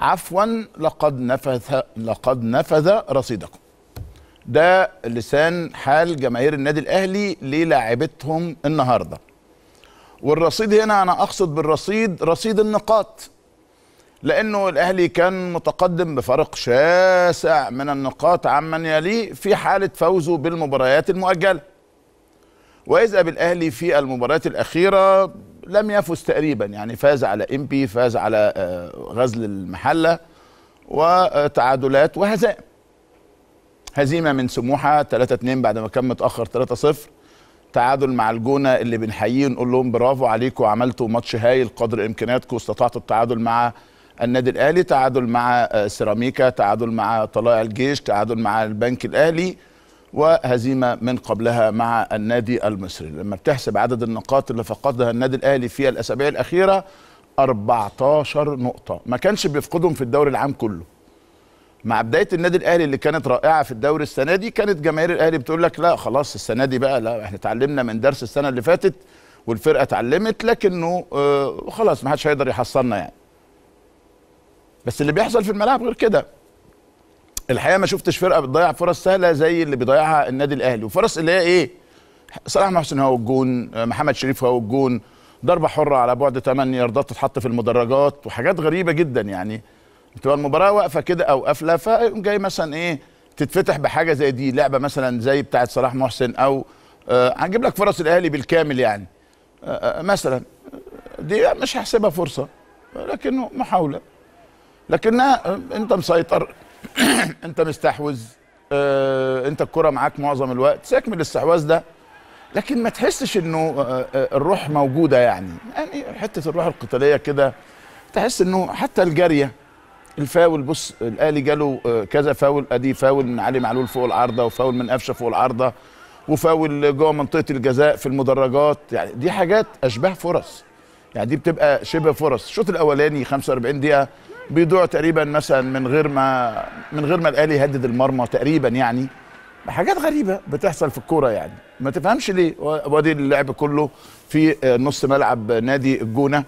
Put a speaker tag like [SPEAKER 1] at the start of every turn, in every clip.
[SPEAKER 1] عفوا لقد نفذ لقد نفذ رصيدكم ده لسان حال جماهير النادي الاهلي للاعبتهم النهارده والرصيد هنا انا اقصد بالرصيد رصيد النقاط لانه الاهلي كان متقدم بفرق شاسع من النقاط عمن يليه في حاله فوزه بالمباريات المؤجله واذا بالاهلي في المباريات الاخيره لم يفز تقريبا يعني فاز على امبي فاز على آه، غزل المحله وتعادلات وهزائم هزيمه من سموحه 3 2 بعد ما كان متاخر 3 0 تعادل مع الجونه اللي بنحييه ونقول لهم برافو عليكم عملتوا ماتش هايل قدر امكانياتكم استطعتوا التعادل مع النادي الاهلي تعادل مع آه، سيراميكا تعادل مع طلائع الجيش تعادل مع البنك الاهلي وهزيمه من قبلها مع النادي المصري لما بتحسب عدد النقاط اللي فقدها النادي الاهلي في الاسابيع الاخيره 14 نقطه ما كانش بيفقدهم في الدوري العام كله مع بدايه النادي الاهلي اللي كانت رائعه في الدوري السنه دي كانت جماهير الاهلي بتقول لك لا خلاص السنه دي بقى لا احنا اتعلمنا من درس السنه اللي فاتت والفرقه اتعلمت لكنه آه، خلاص ما حدش هيقدر يحصلنا يعني بس اللي بيحصل في الملعب غير كده الحقيقه ما شفتش فرقه بتضيع فرص سهله زي اللي بيضيعها النادي الاهلي وفرص اللي هي ايه صلاح محسن هو الجون محمد شريف هو الجون ضربه حره على بعد 8 ياردات تتحط في المدرجات وحاجات غريبه جدا يعني بتبقى المباراه واقفه كده او قافله فجاي مثلا ايه تتفتح بحاجه زي دي لعبه مثلا زي بتاعه صلاح محسن او آه، هنجيب لك فرص الاهلي بالكامل يعني آه، آه، مثلا دي مش هحسبها فرصه لكنه محاوله لكنها انت مسيطر انت مستحوذ آه انت الكره معاك معظم الوقت سيبك من الاستحواذ ده لكن ما تحسش انه آه, آه، الروح موجوده يعني يعني حته الروح القتاليه كده تحس انه حتى الجاريه الفاول بص الاهلي جاله آه كذا فاول ادي فاول من علي معلول فوق العارضه وفاول من قفشه فوق العارضه وفاول جوه منطقه الجزاء في المدرجات يعني دي حاجات اشباه فرص يعني دي بتبقى شبه فرص الشوط الاولاني 45 دقيقه بيضيعوا تقريبا مثلا من غير ما من غير ما الاهلي يهدد المرمى تقريبا يعني حاجات غريبه بتحصل في الكوره يعني ما تفهمش ليه وادي اللعب كله في آه، نص ملعب نادي الجونه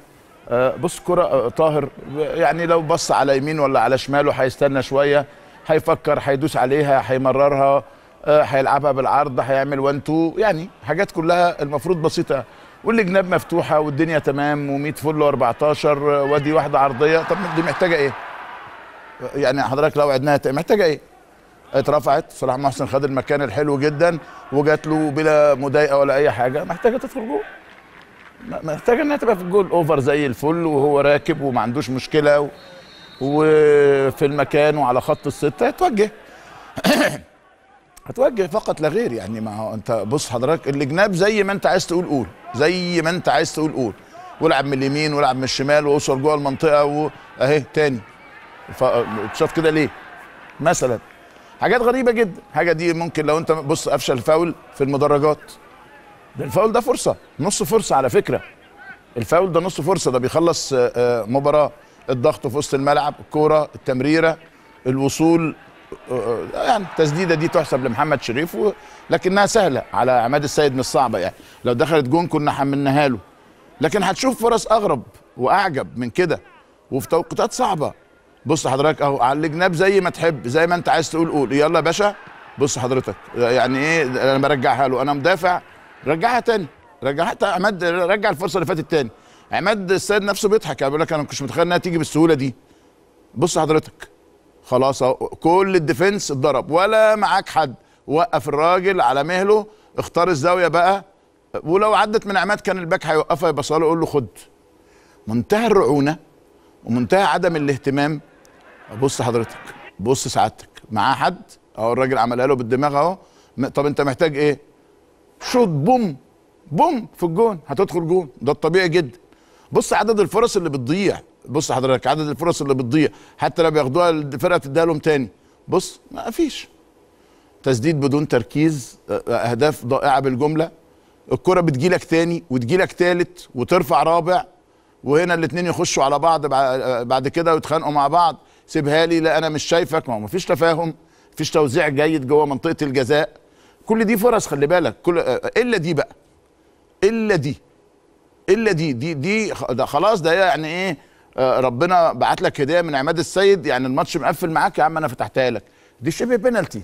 [SPEAKER 1] آه، بص كرة آه، طاهر يعني لو بص على يمين ولا على شماله هيستنى شويه هيفكر هيدوس عليها هيمررها هيلعبها بالعرض هيعمل 1 2 يعني حاجات كلها المفروض بسيطه والجناب مفتوحه والدنيا تمام و100 فل و14 وادي واحده عرضيه طب دي محتاجه ايه؟ يعني حضرتك لو عدناها محتاجه ايه؟ اترفعت صلاح محسن خد المكان الحلو جدا وجات له بلا مضايقه ولا اي حاجه محتاجه تدخل جول محتاجه انها تبقى في الجول اوفر زي الفل وهو راكب وما عندوش مشكله و... وفي المكان وعلى خط السته اتوجه هتوجه فقط لا غير يعني ما هو انت بص حضرتك الجناب زي ما انت عايز تقول قول زي ما انت عايز تقول قول والعب من اليمين والعب من الشمال واوصل جوه المنطقه واهي تاني اتشاف كده ليه مثلا حاجات غريبه جدا حاجه دي ممكن لو انت بص افشل فاول في المدرجات ده الفاول ده فرصه نص فرصه على فكره الفاول ده نص فرصه ده بيخلص آه، آه، مباراه الضغط في وسط الملعب الكوره التمريره الوصول يعني التسديده دي تحسب لمحمد شريف لكنها سهله على عماد السيد مش صعبه يعني لو دخلت جون كنا حملناها له لكن هتشوف فرص اغرب واعجب من كده وفي توقيتات صعبه بص حضرتك اهو على الجناب زي ما تحب زي ما انت عايز تقول قول يلا يا باشا بص حضرتك يعني ايه انا برجعها له انا مدافع رجعها تاني رجعها عماد رجع الفرصه اللي فاتت تاني عماد السيد نفسه بيضحك يعني بيقول لك انا ما كنتش متخيل انها تيجي بالسهوله دي بص حضرتك خلاص كل الديفنس اتضرب ولا معاك حد وقف الراجل على مهله اختار الزاويه بقى ولو عدت من عماد كان الباك هيوقفها يبقى صالح يقول له خد منتهى الرعونه ومنتهى عدم الاهتمام بص حضرتك بص سعادتك معاه حد اهو الراجل عملها له بالدماغ اهو طب انت محتاج ايه؟ شوط بوم بوم في الجون هتدخل جون ده الطبيعي جدا بص عدد الفرص اللي بتضيع بص حضرتك عدد الفرص اللي بتضيع حتى لو بياخدوها الفرقه تديها لهم تاني بص ما فيش تسديد بدون تركيز اهداف ضائعه بالجمله الكره بتجيلك تاني وتجيلك تالت وترفع رابع وهنا الاثنين يخشوا على بعض بعد كده ويتخانقوا مع بعض سيبها لي لا انا مش شايفك ما هو مفيش تفاهم مفيش توزيع جيد جوه منطقه الجزاء كل دي فرص خلي بالك كل الا دي بقى الا دي الا دي دي دي, دي خلاص ده يعني ايه آه، ربنا بعت لك هديه من عماد السيد يعني الماتش مقفل معاك يا عم انا فتحتها لك دي شبه بينالتي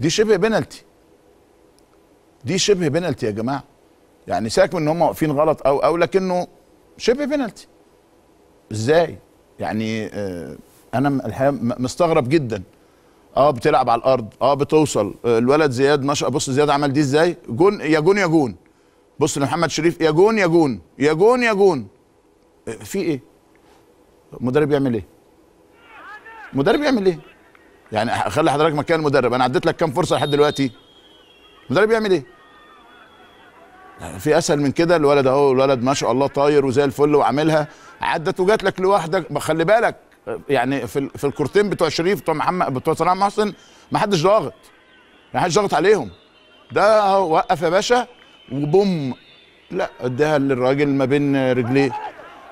[SPEAKER 1] دي شبه بينالتي دي شبه بينالتي يا جماعه يعني ساك من ان هم واقفين غلط او او لكنه شبه بينالتي ازاي يعني آه انا الحقيقه مستغرب جدا اه بتلعب على الارض اه بتوصل آه الولد زياد ما شاء بص زياد عمل دي ازاي جون يا جون يا جون بص لمحمد شريف يا جون يا جون يا جون يا جون في ايه؟ المدرب يعمل ايه؟ المدرب يعمل ايه؟ يعني خلي حضرتك مكان المدرب انا عديت لك كام فرصه لحد دلوقتي المدرب يعمل ايه؟ في اسهل من كده الولد اهو الولد ما شاء الله طاير وزي الفل وعاملها عدت وجات لك لوحدك خلي بالك يعني في في الكورتين بتوع شريف بتوع محمد بتوع صلاح محسن ما حدش ضاغط ما حدش ضاغط عليهم ده وقف يا باشا وبوم لا اديها للراجل ما بين رجليه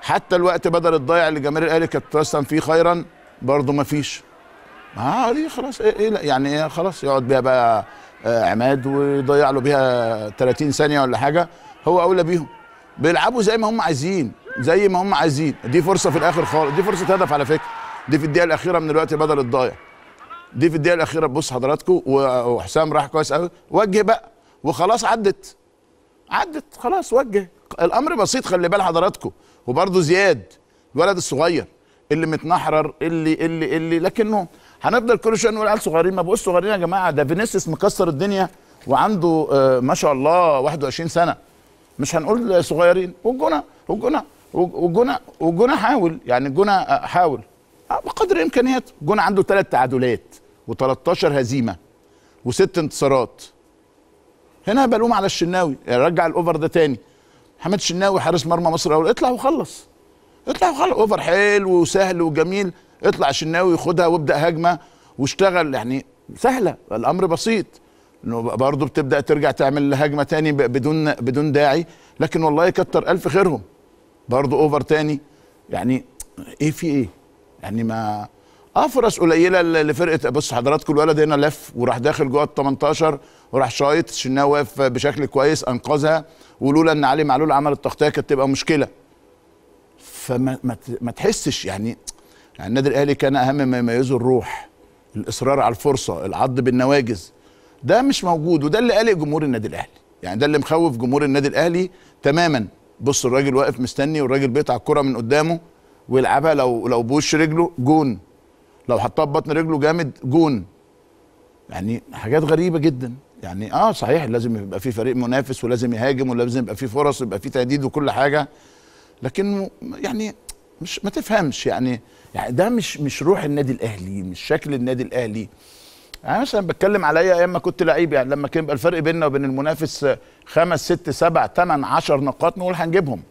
[SPEAKER 1] حتى الوقت بدل الضايع اللي جماهير الاهلي كانت ترسم فيه خيرا برضه ما فيش اه ليه خلاص ايه, إيه لا يعني ايه خلاص يقعد بيها بقى آه عماد ويضيع له بيها 30 ثانيه ولا حاجه هو اولى بيهم بيلعبوا زي ما هم عايزين زي ما هم عايزين دي فرصه في الاخر خالص دي فرصه هدف على فكره دي في الدقيقه الاخيره من الوقت بدل الضايع دي في الدقيقه الاخيره بص حضراتكم وحسام راح كويس قوي وجه بقى وخلاص عدت عدت خلاص وجه الامر بسيط خلي بال حضراتكم وبرضه زياد الولد الصغير اللي متنحرر اللي اللي اللي لكنه هنفضل كل شويه نقول عيال صغيرين ما بقوش صغيرين يا جماعه ده فينيسيوس مكسر الدنيا وعنده آه، ما شاء الله 21 سنه مش هنقول صغيرين والجونه والجونه والجونه والجونه حاول يعني الجونه آه، حاول آه، بقدر امكانياته الجونه عنده ثلاث تعادلات و13 هزيمه وست انتصارات هنا بلوم على الشناوي رجع الاوفر ده تاني حمد الشناوي حارس مرمى مصر الاول اطلع وخلص اطلع وخلص اوفر حلو وسهل وجميل اطلع الشناوي خدها وابدا هجمه واشتغل يعني سهله الامر بسيط انه برضه بتبدا ترجع تعمل هجمه تاني بدون بدون داعي لكن والله كتر الف خيرهم برضه اوفر تاني يعني ايه في ايه يعني ما اه فرص قليله لفرقه بص حضراتكم الولد هنا لف وراح داخل جوه ال 18 وراح شايط الشناوي واقف بشكل كويس انقذها ولولا ان علي معلول عمل التغطيه كانت تبقى مشكله فما ما تحسش يعني يعني النادي الاهلي كان اهم ما يميزه الروح الاصرار على الفرصه العض بالنواجز ده مش موجود وده اللي قلق جمهور النادي الاهلي يعني ده اللي مخوف جمهور النادي الاهلي تماما بص الراجل واقف مستني والراجل بيقطع الكره من قدامه ويلعبها لو لو بوش رجله جون لو حطها في بطن رجله جامد جون يعني حاجات غريبه جدا يعني اه صحيح لازم يبقى في فريق منافس ولازم يهاجم ولازم يبقى في فرص يبقى في تهديد وكل حاجه لكن يعني مش ما تفهمش يعني يعني ده مش مش روح النادي الاهلي مش شكل النادي الاهلي انا يعني مثلا بتكلم عليا ايام ما كنت لعيب يعني لما كان يبقى الفرق بيننا وبين المنافس خمس ست سبع ثمان عشر نقاط نقول هنجيبهم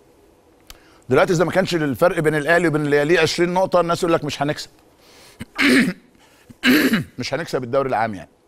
[SPEAKER 1] دلوقتي اذا ما كانش الفرق بين الاهلي وبين اللي يليه 20 نقطه الناس يقول لك مش هنكسب مش هنكسب الدوري العام يعني